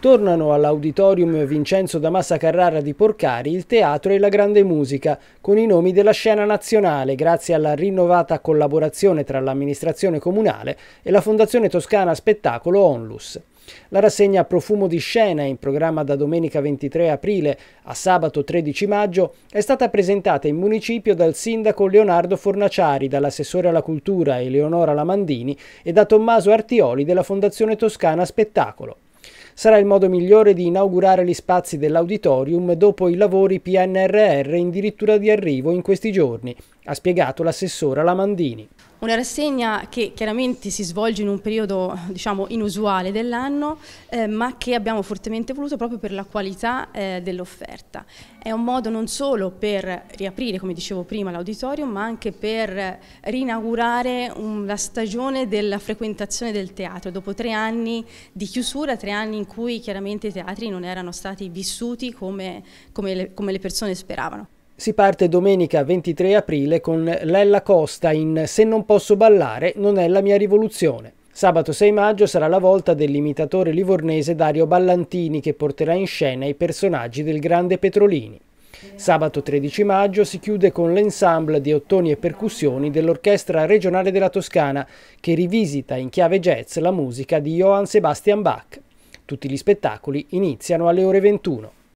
Tornano all'Auditorium Vincenzo Damassa Carrara di Porcari il teatro e la grande musica, con i nomi della scena nazionale, grazie alla rinnovata collaborazione tra l'amministrazione comunale e la Fondazione Toscana Spettacolo Onlus. La rassegna Profumo di scena, in programma da domenica 23 aprile a sabato 13 maggio, è stata presentata in municipio dal sindaco Leonardo Fornaciari, dall'assessore alla cultura Eleonora Lamandini e da Tommaso Artioli della Fondazione Toscana Spettacolo. Sarà il modo migliore di inaugurare gli spazi dell'auditorium dopo i lavori PNRR in dirittura di arrivo in questi giorni, ha spiegato l'assessora Lamandini. Una rassegna che chiaramente si svolge in un periodo diciamo, inusuale dell'anno, eh, ma che abbiamo fortemente voluto proprio per la qualità eh, dell'offerta. È un modo non solo per riaprire, come dicevo prima, l'auditorio, ma anche per rinaugurare un, la stagione della frequentazione del teatro, dopo tre anni di chiusura, tre anni in cui chiaramente i teatri non erano stati vissuti come, come, le, come le persone speravano. Si parte domenica 23 aprile con Lella Costa in Se non posso ballare non è la mia rivoluzione. Sabato 6 maggio sarà la volta dell'imitatore livornese Dario Ballantini che porterà in scena i personaggi del grande Petrolini. Sabato 13 maggio si chiude con l'ensemble di ottoni e percussioni dell'Orchestra regionale della Toscana che rivisita in chiave jazz la musica di Johann Sebastian Bach. Tutti gli spettacoli iniziano alle ore 21.